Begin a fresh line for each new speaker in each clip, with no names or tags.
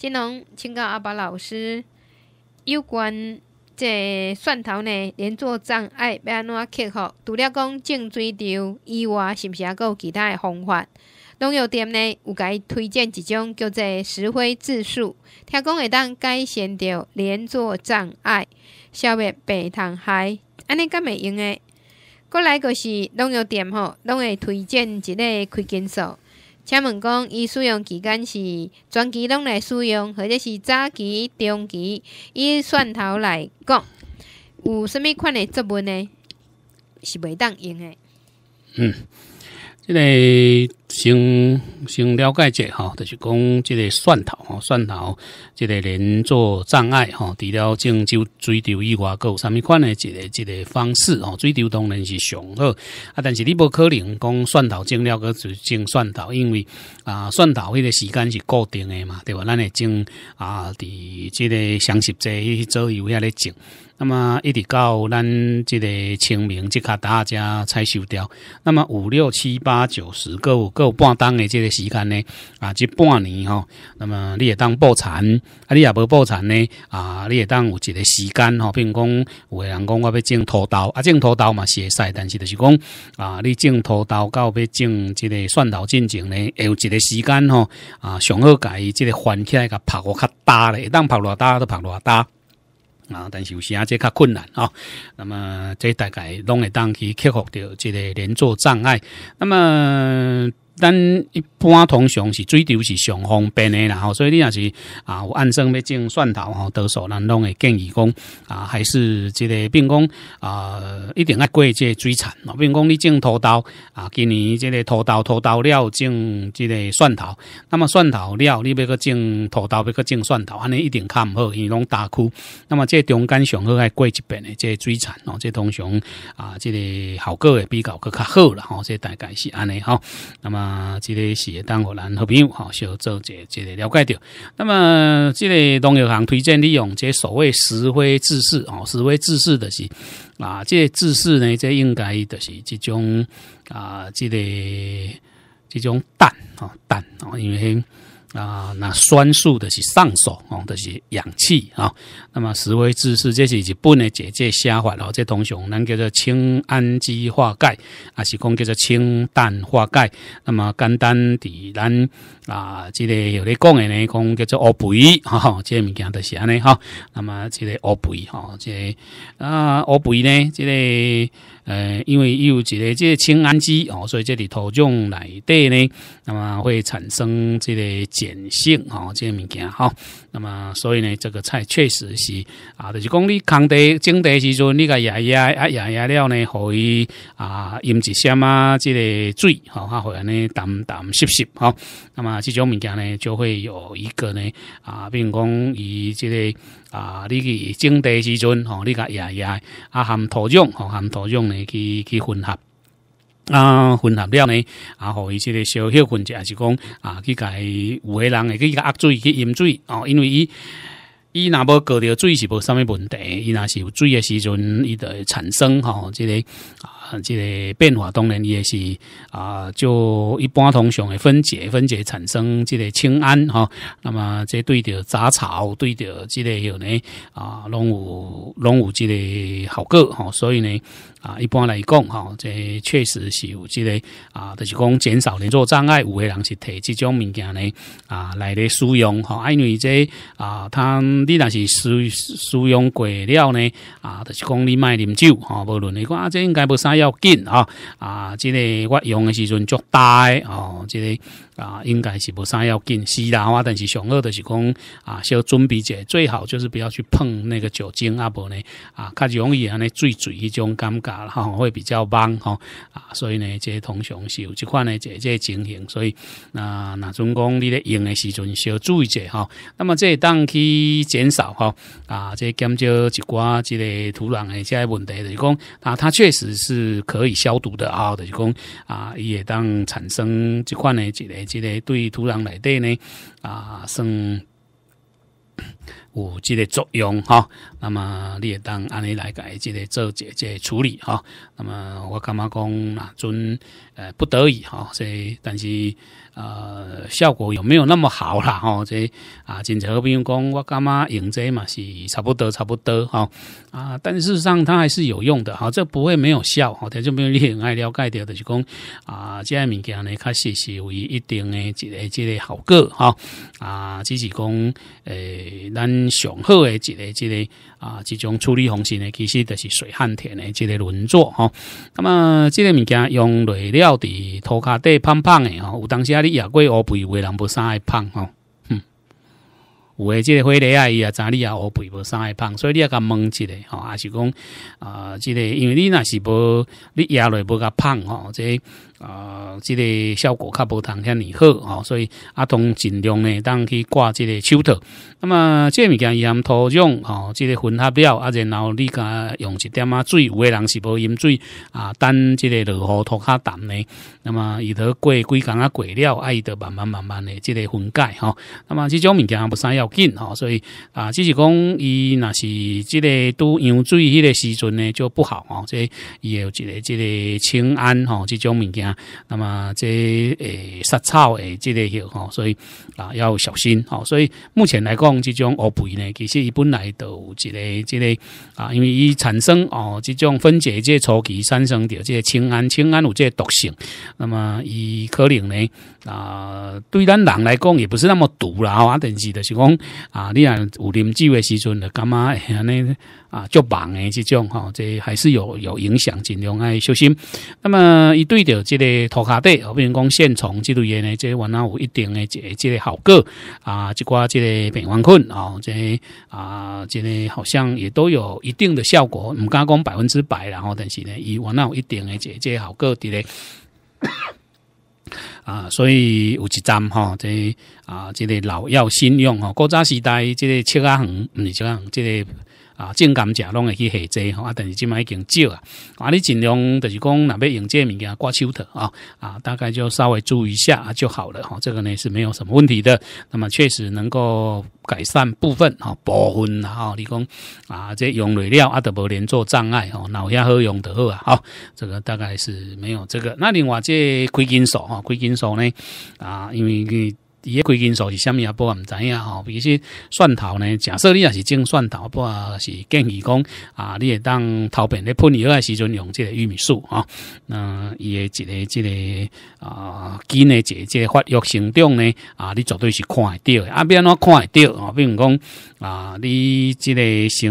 金龙请教阿爸老师，有关这蒜头呢连做障碍要安怎克服？除了讲浸水掉以外，是不是还有其他的方法？农药店呢有伊推荐一种叫做石灰质素，听讲会当改善着连做障碍，消灭白糖害，安尼敢会用诶。过来就是农药店吼，拢会推荐一个开金素。请问，讲伊使用期间是全期拢来使用，或者是早期、中期？伊蒜头来讲，有甚物款的作文呢？是袂当用的。嗯，这个。先先了解一下就是讲这个蒜头吼，蒜头这个连做障碍吼，除了种州水头以外，有什么款诶一个一个方式吼，水头当然是上好啊，但是你不可能讲蒜头种了，佫就种蒜头，因为啊，蒜头迄个时间是固定的嘛，对吧？咱会种啊，伫这个双十节左右遐咧种，那么一直到咱这个清明，即刻大家才收掉，那么五六七八九十个。有半当的这个时间呢？啊，即半年吼，那么你也当报产，啊，你也无报产呢？啊，你也当有一个时间吼，比如讲，有人讲我要种土豆，啊，种土豆嘛，是会使，但是就是讲啊，你种土豆到要种这个蒜头进前呢，会有一个时间吼啊，上好改这个翻起来个刨较大嘞，一当拍偌大都拍偌大，啊，但是有时啊，即较困难啊。那么这大概拢会当去克服掉这个连坐障碍。那么咱一般通常是水流是上方便的啦后所以你若是啊，有按算要种蒜头吼，多数咱拢会建议讲啊，还是即个，并讲啊，一定要过即水产哦，并讲你种土豆啊，今年即个土豆、土豆了种即个蒜头，那么蒜头了，你要个种土豆，要个种蒜头，安尼一定较毋好，伊拢打枯。那么即中间上好爱过一遍的，即水产哦，即通常啊，即个效果会比较个较好了吼，即大概是安尼吼，那么。啊，这个是会当互咱好朋友吼，小做一、一了解着。那么，这个农业行推荐利用即所谓石灰制式哦，石灰制式的是啊，即、这制式呢，这应该就是一种啊，这个、即种蛋哦，蛋哦，因为。啊，那酸素的是上手哦，都是氧气啊。那么石灰质是这是日本的解这写法哦，这同常能叫做氢氨基化钙啊，是讲叫做氢氮化钙。那么简单的，咱。啊，这个有咧讲的呢，讲叫做乌贝，哈，这个物件就是安尼哈。那么，即个乌贝，哈，这啊乌贝呢，这个呃，因为有一个即个氰氨基哦，所以这里土壤来底呢，那么会产生即个碱性，哈，这个物件，哈。那么，所以呢，这个菜确实是啊，就是讲你抗地、种地时阵，你个牙牙啊牙牙了呢，可以啊，饮一些嘛，即个水，好啊，会安尼淡淡湿湿，哈。那么这种物件呢，就会有一个呢，啊，比如讲，以这个啊，你去种地时阵吼，你个野野啊，含土壤，含土壤呢，去去混合，啊，混合了呢，啊，互伊即个小小混者是讲，啊，去甲伊个乌人，去甲阿水去饮水哦，因为伊。伊若波过着水是无啥物问题，伊若是有水诶时阵，伊会产生吼，即个啊，即个变化当然伊也是啊，就一般通常会分解，分解产生即个氰胺吼。那么即对着杂草，对着即个有呢啊，拢有拢有即个效果吼。所以呢。啊，一般来讲，哈，这确实是有即个啊，就是讲减少连做障碍。有的人是提即种物件呢，啊，来咧使用，哈，因为即啊，他你那是使使用过了呢，啊，就是讲你卖啉酒，哈，无论你讲啊，这应该无啥要紧啊，啊，即个我用的时阵足大，哦，即个啊，应该是无啥要紧，是啦，我但是上好就是讲啊，小准备者最好就是不要去碰那个酒精啊，无呢，啊，较容易安尼醉醉一种感觉。然后会比较忙哈啊，所以呢，这些同学是有一款呢，这这情形，所以那那总讲，你咧用的时阵，要注意者哈。那么这当去减少哈啊，这减少一寡，这个土壤的这些问题，就是讲啊，它确实是可以消毒的啊，就是讲啊，也会当产生这款呢，一个这个对土壤来对呢啊，算。有即个作用吼，那么你也当安尼来改，即个做即个处理吼。那么我感觉讲那准呃不得已哈，以但是呃效果有没有那么好吼、哦？这啊，真正好朋友讲我感觉用这嘛是差不多差不多吼。啊，但是事实上它还是有用的哈，这不会没有效哈。这就没有你爱了解的的，就讲啊，即个物件呢，确实是有一定的一个即个效果哈啊，只是讲诶咱。上好的一个、一个啊，这种处理方式呢，其实就是水旱田的这个轮作哈。那么这个物件用肥料的涂卡底胖胖的哈，有当下你也过乌肥，为人不生爱胖哈。有诶，这个肥来啊，伊也真你也乌肥不生爱胖，所以你要个闷起来哈，还是讲啊，这个因为你那是不，你压力不够胖哈，这。啊，这个效果较无同遐尼好哦，所以阿童尽量呢，当去挂这个手套。那么这物件伊含土壤哦，这个混合了啊，然后你家用一点啊水，有个人是无饮水啊，等这个落雨土较淡呢。那么伊得过几工啊过了，啊，伊得慢慢慢慢的这个分解哦。那么这种物件不啥要紧哦，所以啊，只是讲伊那是这个都用水迄个时阵呢就不好哦，这也有这个这个清安哦，这种物件。那么即诶杀草诶个类吼，所以啊要小心，所以目前来讲，这种乌肥呢，其实本来都即个即个啊，因为伊产生哦，即种分解即初期产生啲即氰胺，氰胺有即毒性，那么伊可能呢啊，对咱人来讲，也不是那么毒啦，啊，但是就是讲啊，你啊有啉酒的时阵，咁啊，呢。啊，就忙诶，这种哈，这还是有有影响，尽量爱小心。那么，伊对着即个拖卡底，好比讲线虫之类药呢，即个我那有一定诶个、即个好个啊，即个即个平方菌啊，即啊即个好像也都有一定的效果，唔敢讲百分之百，然后但是呢，伊我那有一定诶个、即个好个的咧啊，所以有一站哈，即啊即个老药新用哈，古早时代即个七阿恒唔是这样，即个。啊，正感假弄的去下载吼，啊，但是今卖已经少啊，啊，你尽量就是讲，若要用这物件挂手头啊，啊，大概就稍微注意一下啊就好了吼，这个呢是没有什么问题的。那么确实能够改善部分哈，部分然后你讲啊，这用材料啊，都无连坐障碍吼，脑下好用的好啊，好，这个大概是没有这个。那另外这贵金锁啊，龟金属呢啊，因为佮。啲贵金属是虾米啊？不，我毋知影吼。比如说蒜头呢，假设你也是种蒜头，不，是建议讲啊，你会当头边咧喷药诶时阵用即个玉米素吼。那伊诶，一个即个啊，根呢，即个发育成长呢啊，你绝对是看得着。啊，安怎看会着吼？比如讲啊，你即个像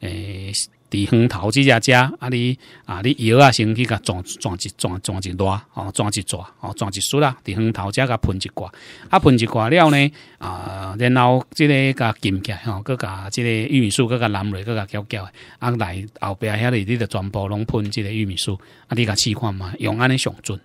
诶。伫地头即枝枝，啊你啊你摇啊，先去甲撞抓只撞抓只抓，哦抓只抓，哦抓只疏啦。地头枝甲喷一挂，啊喷一挂了呢啊，然后即个甲金甲，哦个甲即个玉米树个甲蓝梅个甲浇浇，啊来后壁遐里，你着全部拢喷即个玉米树，啊你甲试看嘛，用安尼上准。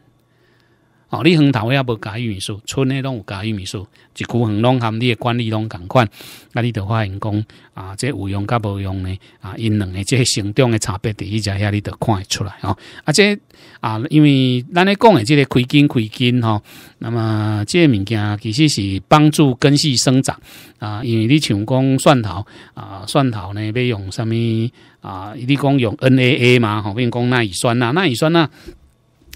哦，你横头也无加玉米素，村内拢有加玉米素，一古横拢含你的管理拢共款，那你就发现讲啊，这有用甲无用呢？啊，因两个这成长的差别，第一遮遐你都看会出来哦。啊，这啊，因为咱咧讲的这个亏金亏金吼，那么这物件其实是帮助根系生长啊，因为你像讲蒜头啊，蒜头呢要用什么啊？你讲用 NAA 嘛，比如讲萘乙酸呐，萘乙酸呐。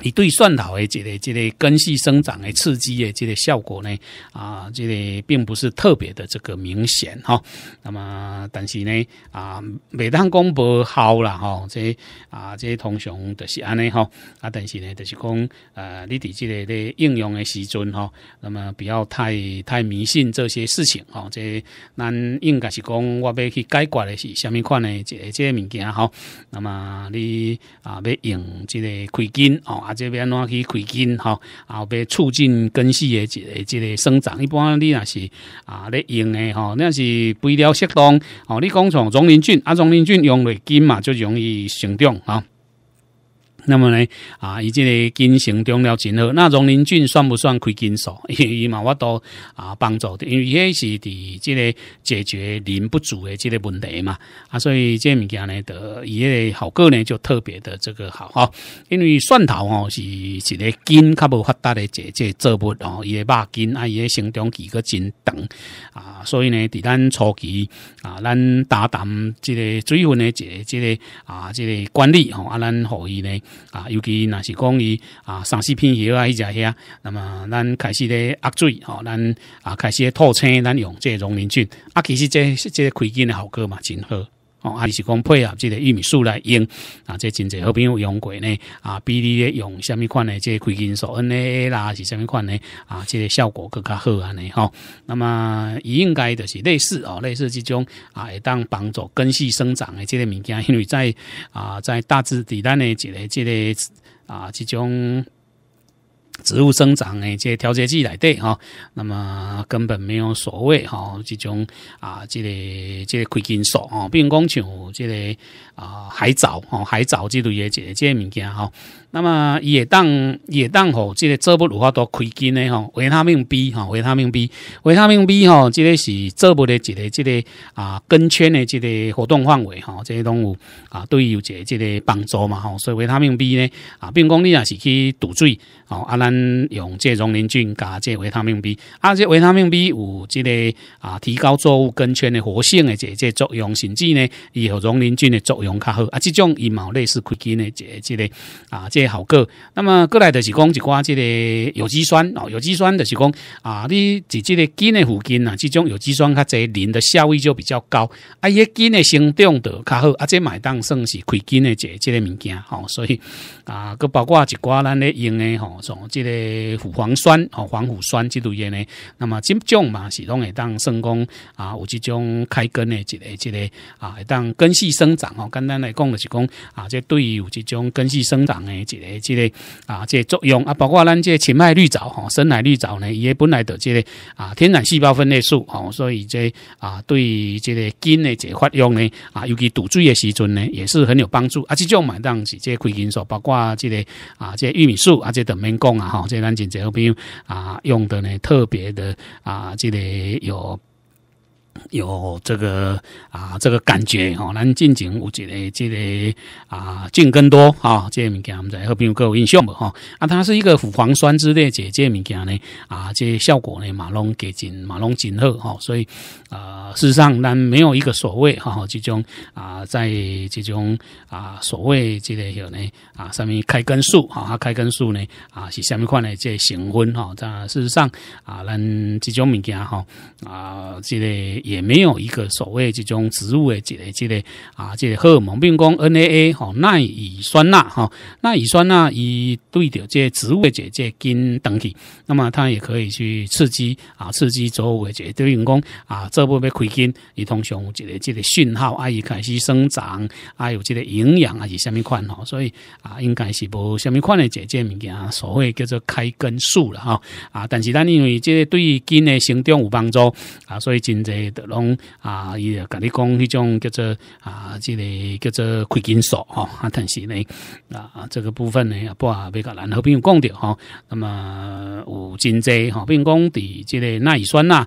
你对蒜头诶，这个这个根系生长诶刺激诶，这个效果呢，啊，这个并不是特别的这个明显哈。那么，但是呢，啊，每当公布好了哈，这啊，这通常著是安尼哈。啊，但是呢，就是讲，呃，你伫这个咧应用诶时阵哈，那么不要太太迷信这些事情哈。这咱应该是讲，我要去解决的是什么款诶这这个物件哈。那么你啊，要用这个开金哦。啊，这边拿去开根哈，啊，别促进根系的这、这、个生长。一般你那是啊，咧用的哈，那是肥料适当。哦，你讲从种林菌啊，种林菌用来根嘛，就容易生长吼。那么呢，啊，伊这个根生长了真好。那荣林俊算不算开金锁？伊为嘛，我都啊帮助的，因为迄是伫这个解决磷不足的这个问题嘛。啊，所以这物件呢，的伊个效果呢就特别的这个好哈。因为蒜头哦，是一个根较无发达的，这这作物哦，伊个肉根啊，伊个生长期个真长啊，所以呢，伫咱初期啊，咱打探这个水分的这个啊，这个管理哦，啊，咱互以呢？啊，尤其若是讲伊啊，三四片叶啊，迄只遐，那么咱开始咧压水吼，咱啊开始咧吐青，咱用这农民菌，啊，其实这这开金的好果嘛，真好。哦，还是讲配合这个玉米素来用啊，这真济好朋友用过呢啊，比咧用什么款呢？这葵因素 NAA 啦是什物款呢？啊，这个效果更加好啊呢！哈，那么伊应该就是类似哦，类似这种啊，会当帮助根系生长的这个物件，因为在啊，在大致地带的这个这个啊，这种。植物生长诶，这调节剂来对哈，那么根本没有所谓哈，这种啊，这个这个亏金素哦，比如讲像这个啊海藻哦，海藻之类诶一个这些物件哈，那么野当野当吼，这个不如花多亏金呢哈，维他命 B 哈，维他命 B 维他命 B 哈，这个是做不分一个这个啊根圈诶这个活动范围哈，这些东有啊，对于有者这个帮助嘛哈，所以维他命 B 呢啊，比如讲你若是去堵水哦，啊那。咱用这溶林菌加这维他命 B，啊，这维他命 B 有这个啊提高作物根圈的活性的这这作用，甚至呢，伊和溶林菌的作用较好啊。这种嘛有类似亏金的这这个啊这效果。那么过来就是讲一寡这个有机酸哦，有机酸就是讲啊，你即个菌的附近啊，这种有机酸较侪磷的效益就比较高，啊，一菌的生长的较好啊，这买当算是亏金的这这个物件，哦，所以啊，佮包括一寡咱咧用的吼从。即个腐黄酸哦，黄腐酸即类嘢呢，那么即种嘛，是拢会当算根啊，有即种开根嘅一个一个啊，当根系生长哦，简单来讲就是讲啊，即对于有即种根系生长嘅一个一个啊，即作用啊，包括咱这芹脉绿藻吼，深海绿藻呢，伊嘅本来的即个啊，天然细胞分裂素哦，所以即啊，对即个根嘅一个发用呢啊，尤其堵水嘅时阵呢，也是很有帮助。啊，金种嘛，当是即个葵根素，包括即个啊，即玉米素啊，即等面讲啊。好，这咱警车后边啊，用的呢特别的啊，这里有。有这个啊，这个感觉吼，咱进前有一个这个啊，进更多哈、即个物件，我们在后边有各种印象无吼啊，它是一个腐黄酸之类解个物件呢啊，即效果呢马龙给进马龙进好吼，所以啊，事实上咱没有一个所谓哈，即种啊，在即种啊所谓这个吼呢啊，上面开根素啊，开根素呢啊是下面款的即成分吼，在事实上啊，咱即种物件吼啊即个。也没有一个所谓这种植物的这类这类啊，这类荷尔蒙，并讲 NAA 哈，耐乙酸钠哈，耐乙酸钠以对着这植物的这这根等起，那么它也可以去刺激啊，刺激周物的这类，对如讲啊，这部分开根伊通常有这类这类讯号，啊，伊开始生长，啊，有这类营养啊，是虾米款哈，所以啊，应该是无虾米款的这个物件，所谓叫做开根素了哈啊，但是咱因为这对于根的生长有帮助啊，所以真侪。德拢啊，伊也甲你讲，迄种叫做啊，即个叫做亏金属吼，啊，但是呢，啊，这个部分呢，不啊比较难，和朋友讲掉吼。那么有真济吼，比如讲，伫即个钠乙酸啊，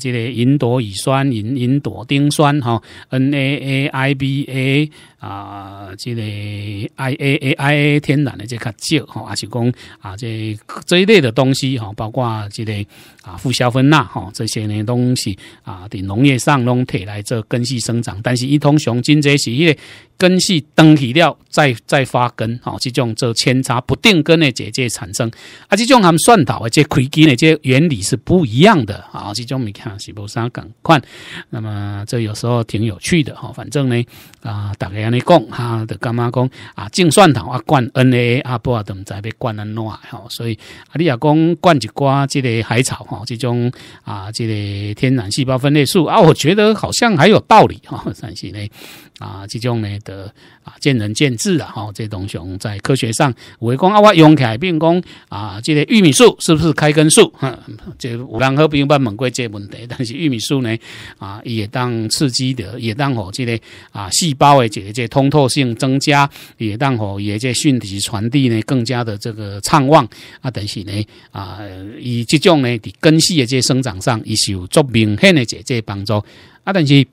即个吲哚乙酸、银吲哚丁酸吼，NAAIBA。啊，这个 I A A I A 天然的这较少哈，还是讲啊这这一类的东西哈，包括这个啊复硝酚钠哈，这些呢东西啊，对农业上拢摕来做根系生长，但是一通常真济是因为。根系等体料再再发根，哦，这种做扦插不定根的结节产生，啊，这种他们蒜头的这规矩呢，这原理是不一样的，啊，这种你看是不啥更快？那么这有时候挺有趣的，哈，反正呢，啊，大家你讲，哈，的干妈讲啊，种蒜头啊，灌 N A 啊，不啊，等知被灌了烂，哈，所以啊，你若讲灌一瓜这个海草，哈，这种啊，这个天然细胞分裂素啊，我觉得好像还有道理，哈，但是呢。啊，这种呢的啊，见仁见智啊，吼！这种像在科学上，我讲啊，我用起来，并讲啊，这个玉米素是不是开根素？这有人好，不用问过这问题。但是玉米素呢，啊，也当刺激的，也当吼，这个啊，细胞的这这通透性增加，也当好，也这讯息传递呢更加的这个畅旺啊。但是呢，啊，以这种呢，的根系的这生长上，也是有足明显的这这帮助啊。但是。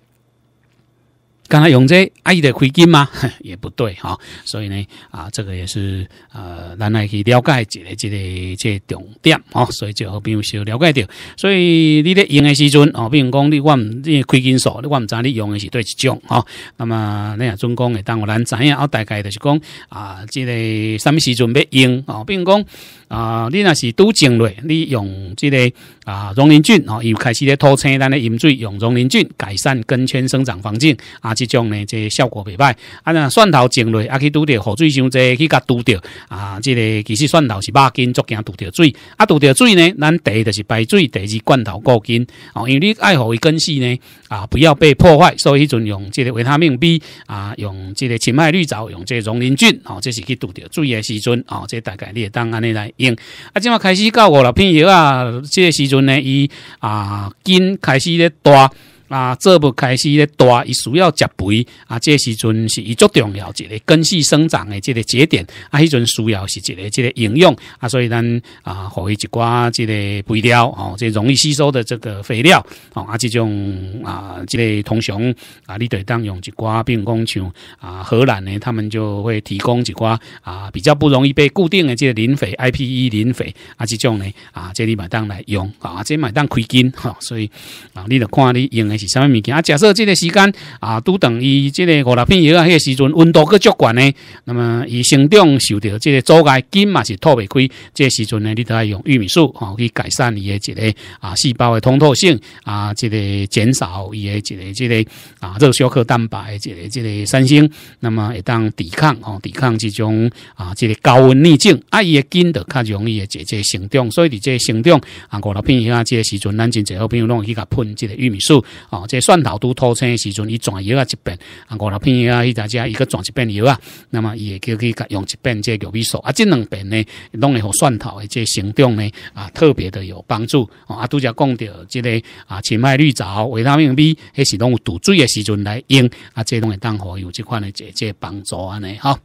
刚才用这阿姨的亏金嘛，也不对哈，所以呢，啊，这个也是呃，咱来去了解一个、一个这重点哦，所以就好比说了解着，所以你咧用的时阵哦，如讲你我唔你亏金数，你我唔知你用的是对一种哦。那么你若总讲会当我咱知影，我大概就是讲啊，这个什么时阵要用哦，如讲。啊，你那是拄种类，你用即个啊，溶磷菌哦，又开始咧吐青咱咧饮水，用溶磷菌改善根圈生长环境啊，这种呢，即效果袂歹。啊，蒜头种类啊去拄着雨水伤济，去甲拄着啊。即个其实蒜头是肉根足惊拄着水，啊拄着水呢，咱第一就是排水，第二罐头过根哦，因为你爱何伊根系呢？啊，不要被破坏，所以阵用即个维他命 B 啊，用即个青麦绿藻，用即溶磷菌哦，这是去拄着水的时阵哦，这大概你会当安尼来。用啊，即马开始到五六片叶啊，这个时阵呢，伊啊根开始咧大。啊，这不开始咧，大伊需要食肥啊，这时阵是伊足重要一个根系生长的这个节点啊，迄阵需要是一个这个营养啊，所以咱啊，伊一寡这个肥料哦，这容易吸收的这个肥料哦，啊，这种啊，这个通常啊，你得当用一寡如工厂啊，荷兰呢，他们就会提供一寡啊，比较不容易被固定的这个磷肥 IPE 磷肥啊，这种呢啊，这你买单来用啊，这买单亏金哈，所以啊，你得看你用的。是啥物物件啊？假设这个时间啊，都等伊这个五六片叶啊，迄个时阵温度个足悬呢，那么伊生长受到这个阻碍根嘛是脱未开。这个时阵呢，你都要用玉米素啊去改善伊的一个啊细胞的通透性啊，这个减少伊的一个这个啊热小克蛋白，这个这个产生，那么也当抵抗哦，抵抗这种啊这个高温逆境，啊伊的根就较容易个解个生长。所以你这生长啊五六片叶啊，这个时阵咱真济好朋友会去甲喷这个玉米素。哦，这蒜头都脱青的时阵，伊转油啊，一遍，啊五六片啊，伊大家一个转一遍油啊，那么伊也叫去甲用一遍这玉米素啊，这两遍呢，拢会和蒜头的这生长呢啊，特别的有帮助哦。啊，拄则讲到这个啊，青麦绿藻、维他命 B，迄是拢有煮水的时阵来用啊，这拢会当好有这款的这这帮助安尼哈。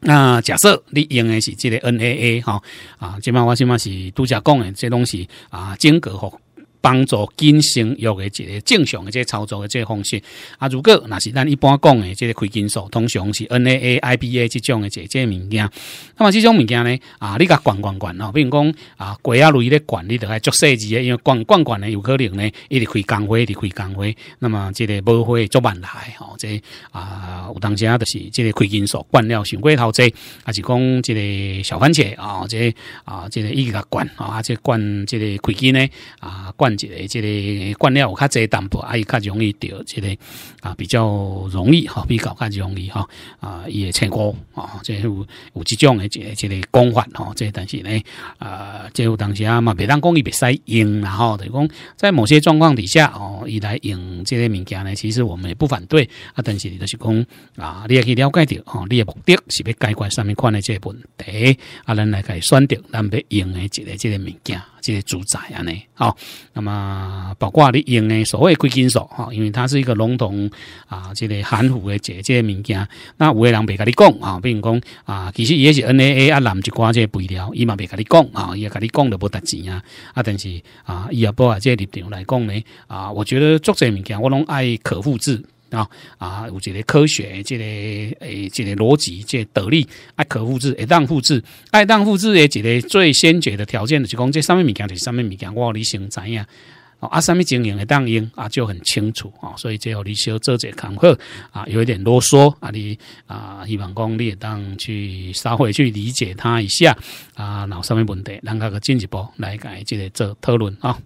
那假设你用的是这个 NAA 哈啊，即嘛我即嘛是拄则讲的这东西啊，间隔吼。帮助进行，药诶一个正常诶即个操作诶即个方式啊。如果那是咱一般讲诶，即个开金锁通常是 NAAIBA 这种诶即个物件。那么这种物件呢啊，你甲管管管哦，比如讲啊，贵啊类咧管，你得爱做设计，因为管管管咧有可能咧一直开钢会，一直开钢会，那么即个无花做万来哦，即啊有当时啊，就是即个开金锁管了上过头侪，还是讲即个小番茄啊，即啊即个伊甲管啊，即管即个开金呢咧啊管。即个即个灌料，较济淡薄，啊，伊较容易着即个啊，比较容易吼，比较较容易吼，啊，伊会成功啊，即有有即种诶，即个即个讲法吼，即但是咧，啊，即有当时啊嘛，别当讲伊别使用，然后就讲在某些状况底下哦，伊来用即个物件咧，其实我们也不反对啊，但是就是讲啊，你也去了解着吼，你诶目的是要解决上面款诶即个问题，啊，咱来甲伊选择咱要用诶即个即个物件，即个住宅安尼吼。那么，包括你用的所谓贵金属，哈，因为它是一个笼统啊，这个含糊的这个物件，那有的人别跟你讲啊，比如讲啊，其实也是 NAA 啊，蓝一寡这肥料，伊嘛别跟你讲啊，伊也跟你讲了不值钱啊，啊，但是啊，伊也不啊，这立场来讲呢，啊，我觉得做这物件，我拢爱可复制。啊啊！有这个科学，这个诶，这个逻辑，这道理爱可复制，爱当复制，爱当复制也这个最先决的条件是讲，这上面物件是上面物件，我你先知呀。啊，上面经营的当用啊就很清楚啊，所以最后你要做些功课啊，有一点啰嗦啊，你啊，希望讲你当去稍微去理解他一下啊，然后上面问题让他的进一步来改这个做讨论啊。